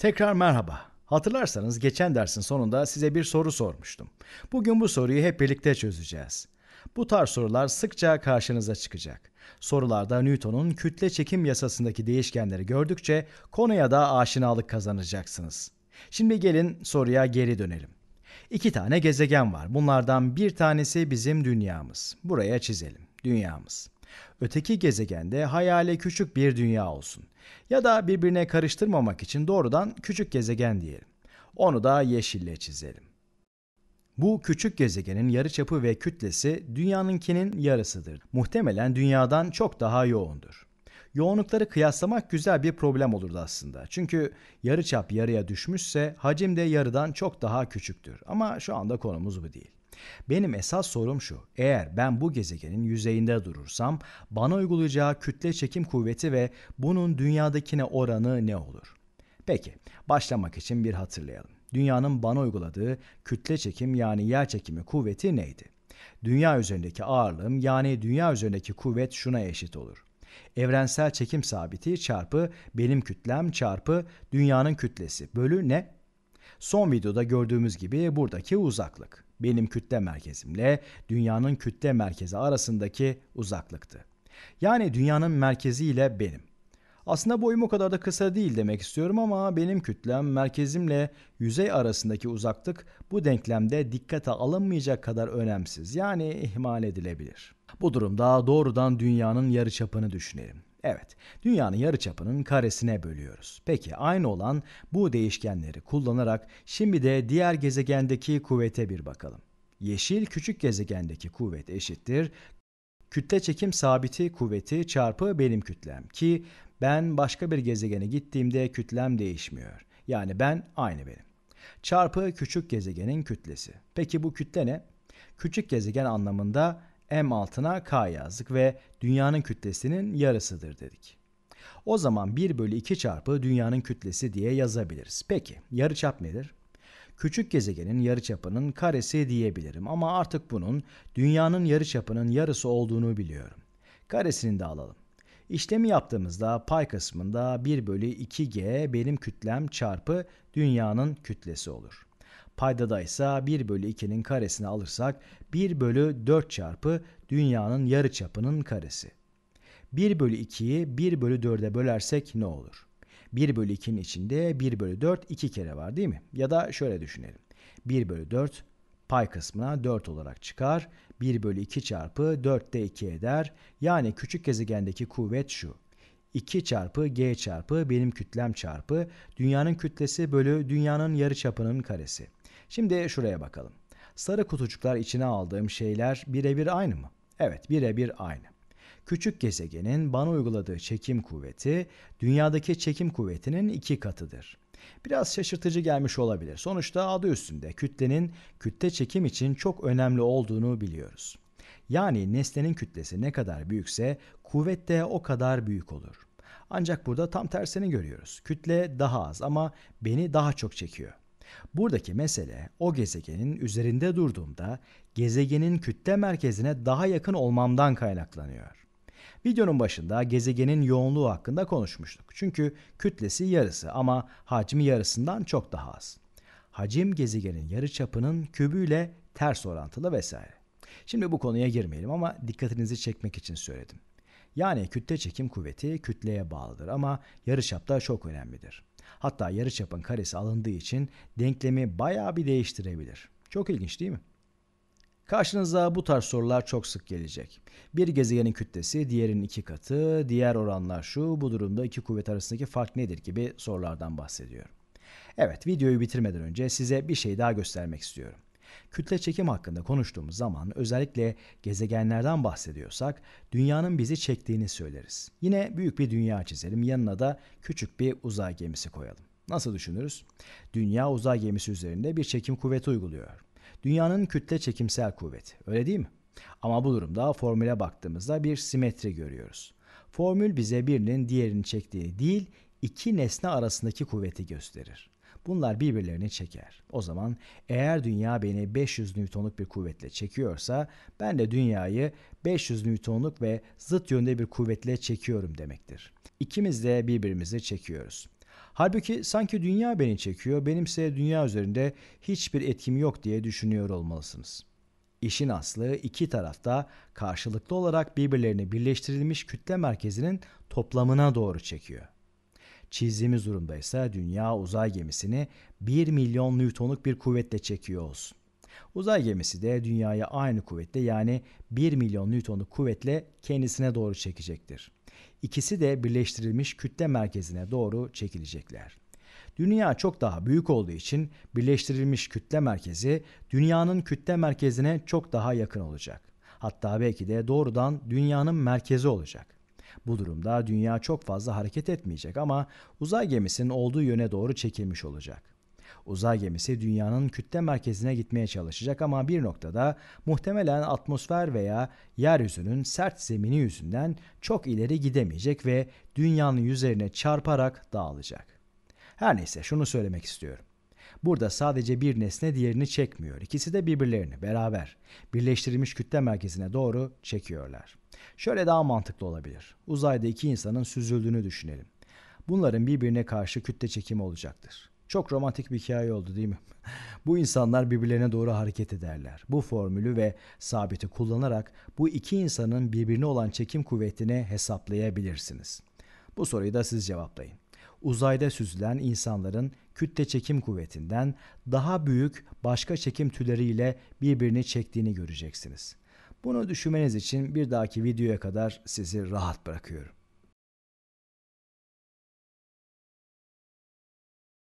Tekrar merhaba. Hatırlarsanız geçen dersin sonunda size bir soru sormuştum. Bugün bu soruyu hep birlikte çözeceğiz. Bu tarz sorular sıkça karşınıza çıkacak. Sorularda Newton'un kütle çekim yasasındaki değişkenleri gördükçe konuya da aşinalık kazanacaksınız. Şimdi gelin soruya geri dönelim. İki tane gezegen var. Bunlardan bir tanesi bizim dünyamız. Buraya çizelim. Dünyamız. Öteki gezegende hayale küçük bir dünya olsun. Ya da birbirine karıştırmamak için doğrudan küçük gezegen diyelim. Onu da yeşille çizelim. Bu küçük gezegenin yarıçapı ve kütlesi dünyanınkinin yarısıdır. Muhtemelen dünyadan çok daha yoğundur. Yoğunlukları kıyaslamak güzel bir problem olurdu aslında. Çünkü yarıçap yarıya düşmüşse hacim de yarıdan çok daha küçüktür. Ama şu anda konumuz bu değil. Benim esas sorum şu. Eğer ben bu gezegenin yüzeyinde durursam bana uygulayacağı kütle çekim kuvveti ve bunun dünyadakine oranı ne olur? Peki, başlamak için bir hatırlayalım. Dünyanın bana uyguladığı kütle çekim yani yer çekimi kuvveti neydi? Dünya üzerindeki ağırlığım yani dünya üzerindeki kuvvet şuna eşit olur. Evrensel çekim sabiti çarpı benim kütlem çarpı dünyanın kütlesi bölü ne? Son videoda gördüğümüz gibi buradaki uzaklık benim kütle merkezimle dünyanın kütle merkezi arasındaki uzaklıktı. Yani dünyanın merkezi ile benim. Aslında boyum o kadar da kısa değil demek istiyorum ama benim kütlem merkezimle yüzey arasındaki uzaklık bu denklemde dikkate alınmayacak kadar önemsiz yani ihmal edilebilir. Bu durumda doğrudan dünyanın yarıçapını düşünelim. Evet, dünyanın yarıçapının karesine bölüyoruz. Peki aynı olan bu değişkenleri kullanarak şimdi de diğer gezegendeki kuvvete bir bakalım. Yeşil küçük gezegendeki kuvvet eşittir kütle çekim sabiti kuvveti çarpı benim kütlem ki ben başka bir gezegene gittiğimde kütlem değişmiyor. Yani ben aynı benim. Çarpı küçük gezegenin kütlesi. Peki bu kütle ne? Küçük gezegen anlamında m altına k yazdık ve dünyanın kütlesinin yarısıdır dedik. O zaman 1 bölü 2 çarpı dünyanın kütlesi diye yazabiliriz. Peki yarıçap nedir? Küçük gezegenin yarıçapının karesi diyebilirim ama artık bunun dünyanın yarıçapının yarısı olduğunu biliyorum. Karesini de alalım. İşlemi yaptığımızda pay kısmında 1 bölü 2g benim kütlem çarpı dünyanın kütlesi olur. Paydada ise 1 bölü 2'nin karesini alırsak 1 bölü 4 çarpı dünyanın yarı çapının karesi. 1 bölü 2'yi 1 bölü 4'e bölersek ne olur? 1 bölü 2'nin içinde 1 bölü 4 2 kere var değil mi? Ya da şöyle düşünelim. 1 bölü 4 pay kısmına 4 olarak çıkar. 1 bölü 2 çarpı 4 de 2 eder. Yani küçük gezegendeki kuvvet şu. 2 çarpı g çarpı benim kütlem çarpı dünyanın kütlesi bölü dünyanın yarı çapının karesi. Şimdi şuraya bakalım. Sarı kutucuklar içine aldığım şeyler birebir aynı mı? Evet, birebir aynı. Küçük gezegenin bana uyguladığı çekim kuvveti dünyadaki çekim kuvvetinin iki katıdır. Biraz şaşırtıcı gelmiş olabilir. Sonuçta adı üstünde kütlenin kütle çekim için çok önemli olduğunu biliyoruz. Yani nesnenin kütlesi ne kadar büyükse kuvvet de o kadar büyük olur. Ancak burada tam tersini görüyoruz. Kütle daha az ama beni daha çok çekiyor. Buradaki mesele o gezegenin üzerinde durduğumda gezegenin kütle merkezine daha yakın olmamdan kaynaklanıyor. Videonun başında gezegenin yoğunluğu hakkında konuşmuştuk. Çünkü kütlesi yarısı ama hacmi yarısından çok daha az. Hacim gezegenin yarı çapının kübüyle ters orantılı vesaire. Şimdi bu konuya girmeyelim ama dikkatinizi çekmek için söyledim. Yani kütle çekim kuvveti kütleye bağlıdır ama yarıçap da çok önemlidir. Hatta yarıçapın karesi alındığı için denklemi baya bir değiştirebilir. Çok ilginç değil mi? Karşınıza bu tarz sorular çok sık gelecek. Bir gezegenin kütlesi diğerinin iki katı, diğer oranlar şu, bu durumda iki kuvvet arasındaki fark nedir gibi sorulardan bahsediyorum. Evet videoyu bitirmeden önce size bir şey daha göstermek istiyorum. Kütle çekim hakkında konuştuğumuz zaman özellikle gezegenlerden bahsediyorsak dünyanın bizi çektiğini söyleriz. Yine büyük bir dünya çizelim yanına da küçük bir uzay gemisi koyalım. Nasıl düşünürüz? Dünya uzay gemisi üzerinde bir çekim kuvveti uyguluyor. Dünyanın kütle çekimsel kuvveti öyle değil mi? Ama bu durumda formüle baktığımızda bir simetri görüyoruz. Formül bize birinin diğerini çektiğini değil, iki nesne arasındaki kuvveti gösterir. Bunlar birbirlerini çeker. O zaman eğer dünya beni 500 Newton'luk bir kuvvetle çekiyorsa ben de dünyayı 500 Newton'luk ve zıt yönde bir kuvvetle çekiyorum demektir. İkimiz de birbirimizi çekiyoruz. Halbuki sanki dünya beni çekiyor, benimse dünya üzerinde hiçbir etkim yok diye düşünüyor olmalısınız. İşin aslı iki tarafta karşılıklı olarak birbirlerini birleştirilmiş kütle merkezinin toplamına doğru çekiyor. Çizdiğimiz durumda ise dünya uzay gemisini 1 milyon Newton'luk bir kuvvetle çekiyor olsun. Uzay gemisi de dünyaya aynı kuvvetle yani 1 milyon Newton'luk kuvvetle kendisine doğru çekecektir. İkisi de birleştirilmiş kütle merkezine doğru çekilecekler. Dünya çok daha büyük olduğu için birleştirilmiş kütle merkezi dünyanın kütle merkezine çok daha yakın olacak. Hatta belki de doğrudan dünyanın merkezi olacak. Bu durumda dünya çok fazla hareket etmeyecek ama uzay gemisinin olduğu yöne doğru çekilmiş olacak. Uzay gemisi dünyanın kütle merkezine gitmeye çalışacak ama bir noktada muhtemelen atmosfer veya yeryüzünün sert zemini yüzünden çok ileri gidemeyecek ve dünyanın üzerine çarparak dağılacak. Her neyse şunu söylemek istiyorum. Burada sadece bir nesne diğerini çekmiyor. İkisi de birbirlerini beraber birleştirilmiş kütle merkezine doğru çekiyorlar. Şöyle daha mantıklı olabilir. Uzayda iki insanın süzüldüğünü düşünelim. Bunların birbirine karşı kütle çekimi olacaktır. Çok romantik bir hikaye oldu değil mi? bu insanlar birbirlerine doğru hareket ederler. Bu formülü ve sabiti kullanarak bu iki insanın birbirine olan çekim kuvvetini hesaplayabilirsiniz. Bu soruyu da siz cevaplayın. Uzayda süzülen insanların kütle çekim kuvvetinden daha büyük başka çekim tüleriyle birbirini çektiğini göreceksiniz. Bunu düşünmeniz için bir dahaki videoya kadar sizi rahat bırakıyorum.